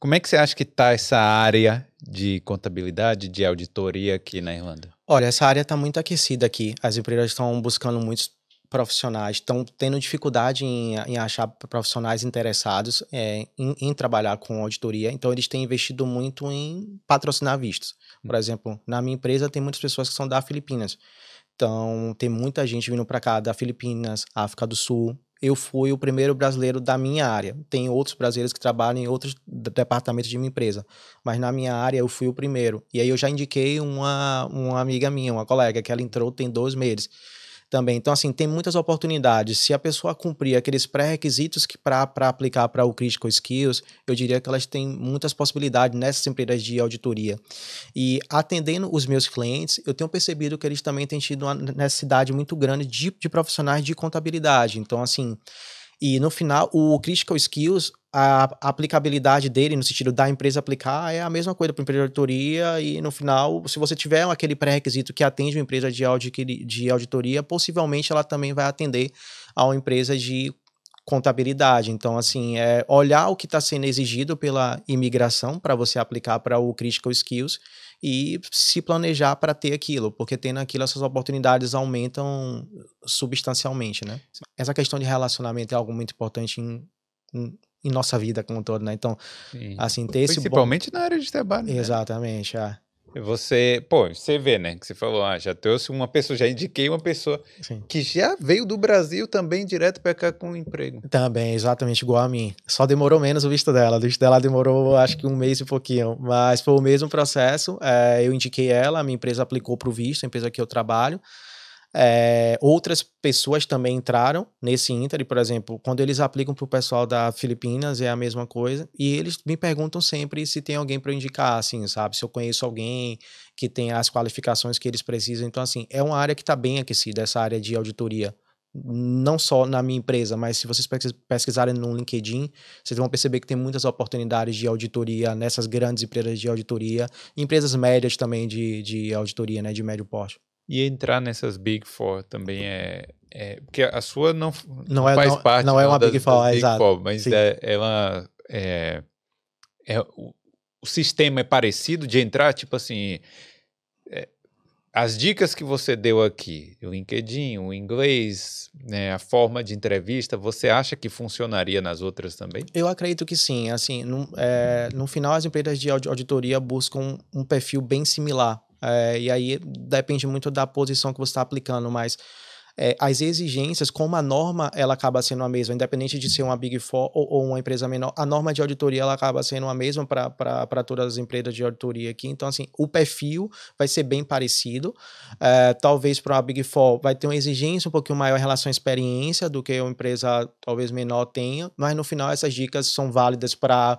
Como é que você acha que está essa área de contabilidade, de auditoria aqui na Irlanda? Olha, essa área está muito aquecida aqui. As empresas estão buscando muitos profissionais, estão tendo dificuldade em, em achar profissionais interessados é, em, em, trabalhar com auditoria. Então, eles têm investido muito em patrocinar vistos. Por hum. exemplo, na minha empresa tem muitas pessoas que são da Filipinas. Então, tem muita gente vindo para cá da Filipinas, África do Sul, eu fui o primeiro brasileiro da minha área. Tem outros brasileiros que trabalham em outros departamentos de minha empresa, mas na minha área eu fui o primeiro. E aí eu já indiquei uma, uma amiga minha, uma colega, que ela entrou tem dois meses também. Então, assim, tem muitas oportunidades. Se a pessoa cumprir aqueles pré-requisitos que para aplicar para o Critical Skills, eu diria que elas têm muitas possibilidades nessas empresas de auditoria. E atendendo os meus clientes, eu tenho percebido que eles também têm tido uma necessidade muito grande de, de profissionais de contabilidade. Então, assim. E no final, o Critical Skills a aplicabilidade dele, no sentido da empresa aplicar, é a mesma coisa para a empresa e no final, se você tiver aquele pré-requisito que atende uma empresa de, audi de auditoria, possivelmente ela também vai atender a uma empresa de contabilidade. Então, assim, é olhar o que está sendo exigido pela imigração para você aplicar para o Critical Skills e se planejar para ter aquilo, porque tendo aquilo essas oportunidades aumentam substancialmente, né? Essa questão de relacionamento é algo muito importante em em nossa vida como um todo, né? Então, Sim. assim, ter Principalmente esse Principalmente bom... na área de trabalho. Né? Exatamente, né? Você, pô, você vê, né? Que você falou, ah, já trouxe uma pessoa, já indiquei uma pessoa Sim. que já veio do Brasil também direto para cá com um emprego. Também, exatamente igual a mim. Só demorou menos o visto dela. O visto dela demorou acho que um mês e pouquinho, mas foi o mesmo processo. É, eu indiquei ela, a minha empresa aplicou para o visto, a empresa que eu trabalho. É, outras pessoas também entraram nesse Inter, e, por exemplo, quando eles aplicam para o pessoal da Filipinas é a mesma coisa, e eles me perguntam sempre se tem alguém para indicar, assim, sabe? Se eu conheço alguém que tem as qualificações que eles precisam. Então, assim, é uma área que está bem aquecida, essa área de auditoria. Não só na minha empresa, mas se vocês pesquisarem no LinkedIn, vocês vão perceber que tem muitas oportunidades de auditoria nessas grandes empresas de auditoria, empresas médias também de, de auditoria, né, de médio porte. E entrar nessas Big Four também é. é porque a sua não, não, não é, faz não, parte não é uma das, Big, Four, Big exato, Four, mas é, ela. É, é, o, o sistema é parecido de entrar, tipo assim é, as dicas que você deu aqui, o LinkedIn, o inglês, né, a forma de entrevista, você acha que funcionaria nas outras também? Eu acredito que sim. Assim, no, é, no final, as empresas de auditoria buscam um perfil bem similar é, e aí depende muito da posição que você está aplicando, mas é, as exigências, como a norma ela acaba sendo a mesma, independente de ser uma Big Four ou, ou uma empresa menor, a norma de auditoria ela acaba sendo a mesma para todas as empresas de auditoria aqui. Então, assim, o perfil vai ser bem parecido. É, talvez para uma Big Four vai ter uma exigência um pouquinho maior em relação à experiência do que uma empresa talvez menor tenha, mas no final essas dicas são válidas para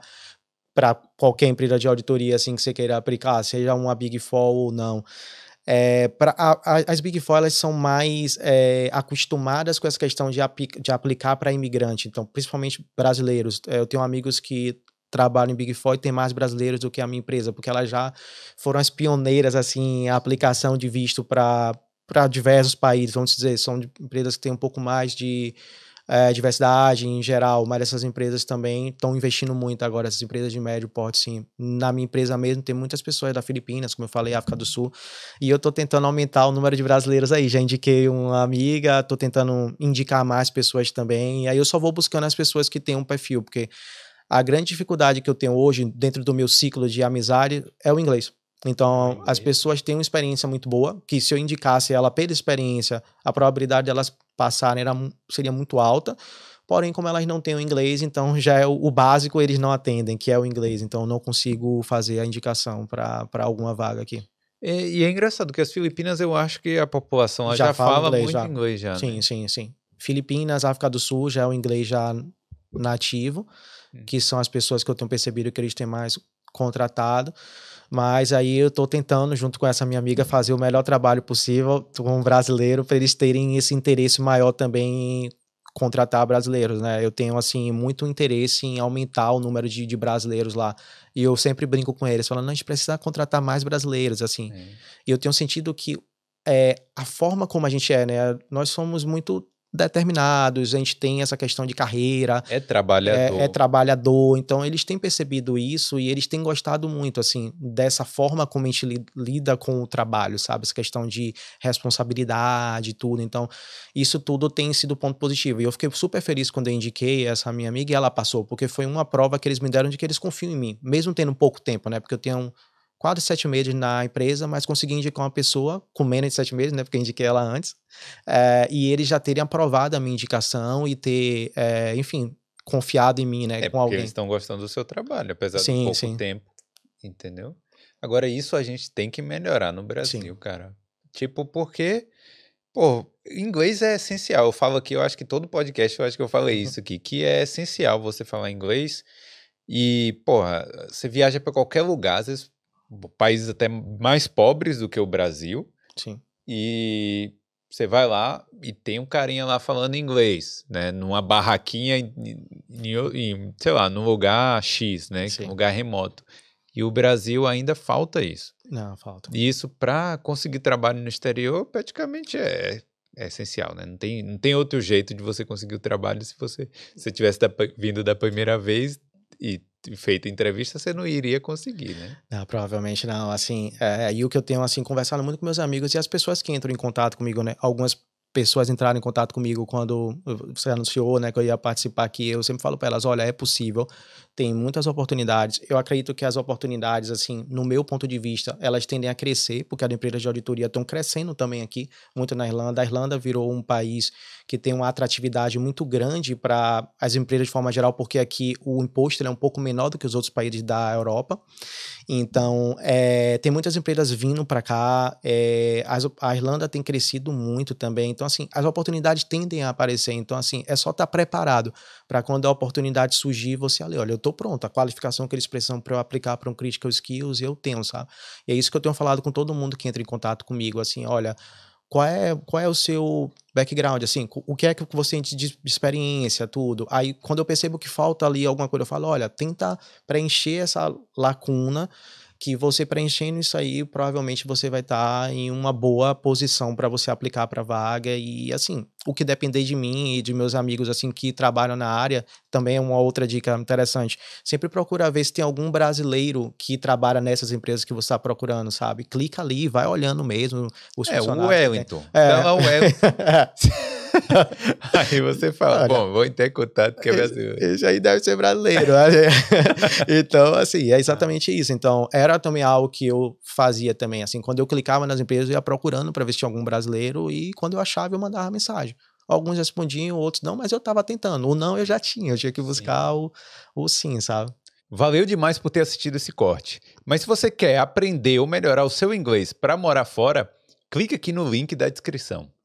para qualquer empresa de auditoria assim que você queira aplicar, seja uma Big Four ou não. É, pra, a, a, as Big Four elas são mais é, acostumadas com essa questão de, de aplicar para imigrante, então, principalmente brasileiros. É, eu tenho amigos que trabalham em Big Four e tem mais brasileiros do que a minha empresa, porque elas já foram as pioneiras assim, a aplicação de visto para diversos países, vamos dizer, são empresas que têm um pouco mais de é, diversidade em geral, mas essas empresas também estão investindo muito agora, essas empresas de médio porte, sim. Na minha empresa mesmo tem muitas pessoas da Filipinas, como eu falei, África do Sul, e eu estou tentando aumentar o número de brasileiros aí. Já indiquei uma amiga, estou tentando indicar mais pessoas também, e aí eu só vou buscando as pessoas que têm um perfil, porque a grande dificuldade que eu tenho hoje dentro do meu ciclo de amizade é o inglês. Então, as pessoas têm uma experiência muito boa, que se eu indicasse ela pela experiência, a probabilidade delas de passarem era, seria muito alta. Porém, como elas não têm o inglês, então já é o, o básico eles não atendem, que é o inglês. Então, não consigo fazer a indicação para alguma vaga aqui. E, e, é engraçado que as Filipinas, eu acho que a população já, já fala, fala inglês, muito já. inglês já. Sim, né? sim, sim. Filipinas, África do Sul, já é o inglês já nativo, hum. que são as pessoas que eu tenho percebido que eles têm mais contratado. Mas aí eu estou tentando, junto com essa minha amiga, fazer o melhor trabalho possível com o brasileiro para eles terem esse interesse maior também em contratar brasileiros, né? Eu tenho, assim, muito interesse em aumentar o número de, de brasileiros lá. E eu sempre brinco com eles, falando, a gente precisa contratar mais brasileiros, assim. É. E eu tenho sentido que é, a forma como a gente é, né? Nós somos muito determinados, a gente tem essa questão de carreira. É trabalhador. É, é, trabalhador. Então, eles têm percebido isso e eles têm gostado muito, assim, dessa forma como a gente lida com o trabalho, sabe? Essa questão de responsabilidade e tudo. Então, isso tudo tem sido ponto positivo. E eu fiquei super feliz quando eu indiquei essa minha amiga e ela passou, porque foi uma prova que eles me deram de que eles confiam em mim, mesmo tendo pouco tempo, né? Porque eu tenho quase sete meses na empresa, mas consegui indicar uma pessoa com menos de sete meses, né? Porque eu indiquei ela antes. É, e eles já terem aprovado a minha indicação e ter, é, enfim, confiado em mim, né? É com alguém. eles estão gostando do seu trabalho, apesar sim, de pouco sim. tempo, entendeu? Agora, isso a gente tem que melhorar no Brasil, sim. cara. Tipo, porque, pô, inglês é essencial. Eu falo aqui, eu acho que todo podcast, eu acho que eu falei uhum. isso aqui, que é essencial você falar inglês. E, porra, você viaja para qualquer lugar, às vezes países até mais pobres do que o Brasil. Sim. E você vai lá e tem um carinha lá falando inglês, né? Numa barraquinha, em, em, sei lá, num lugar X, né? Sim. Um lugar remoto. E o Brasil ainda falta isso. Não, falta. E isso, para conseguir trabalho no exterior, praticamente é, é, essencial, né? Não tem, não tem outro jeito de você conseguir o trabalho se você se tivesse da, vindo da primeira vez e feita entrevista, você não iria conseguir, né? Não, provavelmente não. Assim, é aí o que eu tenho assim conversado muito com meus amigos e as pessoas que entram em contato comigo, né? Algumas pessoas entraram em contato comigo quando eh, você anunciou né, que eu ia participar aqui, eu sempre falo para elas, olha, é possível, tem muitas oportunidades. Eu acredito que as oportunidades, assim, no meu ponto de vista, elas tendem a crescer, porque as empresas de auditoria estão crescendo também aqui, muito na Irlanda. A Irlanda virou um país que tem uma atratividade muito grande para as empresas de forma geral, porque aqui o imposto é um pouco menor do que os outros países da Europa. Então, é, tem muitas empresas vindo para cá. É, a Irlanda tem crescido muito também, então, assim, as oportunidades tendem a aparecer. Então, assim, é só estar tá preparado para quando a oportunidade surgir, você ali, olha, eu estou pronto, a qualificação que eles precisam para eu aplicar para um critical skills, eu tenho, sabe? E é isso que eu tenho falado com todo mundo que entra em contato comigo, assim, olha, qual é, qual é o seu background, assim, o que é que você tem de experiência, tudo. Aí, quando eu percebo que falta ali alguma coisa, eu falo, olha, tenta preencher essa lacuna que você preenchendo isso aí, provavelmente você vai estar tá em uma boa posição para você aplicar para vaga e assim, o que depender de mim e de meus amigos assim que trabalham na área, também é uma outra dica interessante. Sempre procura ver se tem algum brasileiro que trabalha nessas empresas que você está procurando, sabe? Clica ali, vai olhando mesmo os é, funcionários. O Wellington. Né? É, o Wellington. aí você fala, Olha, bom, vou intercutar porque que é brasileiro. Isso aí deve ser brasileiro. então, assim, é exatamente isso. Então, era também algo que eu fazia também. Assim, quando eu clicava nas empresas, eu ia procurando para ver se tinha algum brasileiro e quando eu achava, eu mandava mensagem. Alguns respondiam, outros não, mas eu estava tentando. O não eu já tinha, eu tinha que buscar sim. O, o sim, sabe? Valeu demais por ter assistido esse corte. Mas se você quer aprender ou melhorar o seu inglês para morar fora, clique aqui no link da descrição.